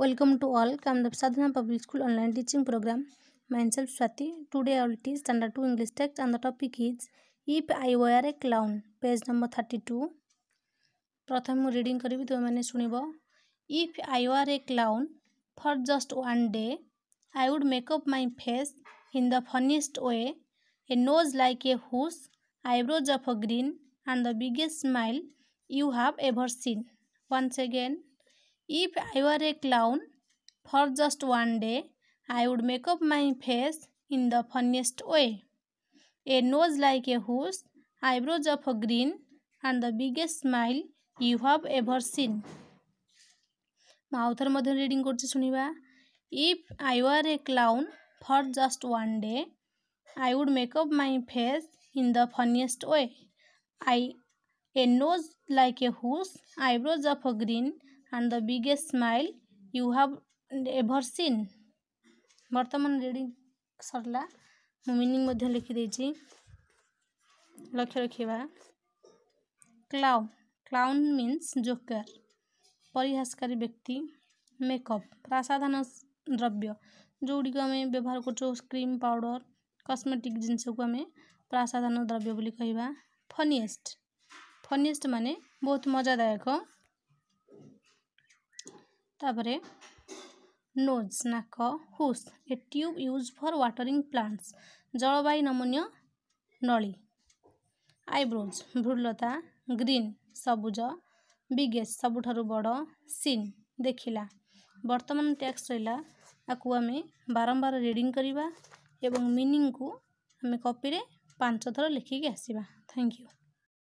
Welcome to all come Sadhana public school online teaching programme myself Swati today I will teach standard two English text and the topic is if I were a clown page number thirty two प्रथम मुझे read करी तुम मैंने शुणव if I were a clown for just one day I would make up my face in the funniest way a nose like a hose eyebrows of a green and the biggest smile you have ever seen once again If I were a clown for just one day, I would make up my face in the funniest way. A nose like a horse, eyebrows of a green, and the biggest smile you have ever seen. ମୁଁ ଆଉ ଥରେ ମଧ୍ୟ reading କରୁଛି ଶୁଣିବା if I were a clown for just one day I would make up my face in the funniest way I a nose like a hose eyebrows of green and the biggest smile you have ever seen ବର୍ତ୍ତମାନ reading ସରିଲା ମୁଁ meaning ମଧ୍ୟ ଲେଖିଦେଇଛି ଲକ୍ଷ୍ୟ ରଖିବା clown clown means joker ପରିହାସକାରୀ ବ୍ୟକ୍ତି make up ପ୍ରାସାଧାନ ଦ୍ରବ୍ୟ ଯେଉଁଗୁଡ଼ିକ ଆମେ ବ୍ୟବହାର କରୁଛୁ କ୍ରିମ୍ ପାଉଡ଼ର୍ କସ୍ମେଟିକ୍ ଜିନିଷକୁ ଆମେ ପ୍ରାସାଧାନ ଦ୍ରବ୍ୟ ବୋଲି କହିବା ଫନିଏଷ୍ଟ ଫନିଏଷ୍ଟ ମାନେ ବହୁତ ମଜାଦାୟକ तापरे नोज नाक a tube use for watering plants जलवायु नमन्य नली आइब्रोज भ्रुलता ग्रीन सबुज बिगेस्ट सबुठारु बड सिन देखिला वर्तमान टेक्स्ट रु आम बारम्बार रिडिङ गरिङको आम कपि पाँच थर लेखिक आसीबा थ्याङ्क यू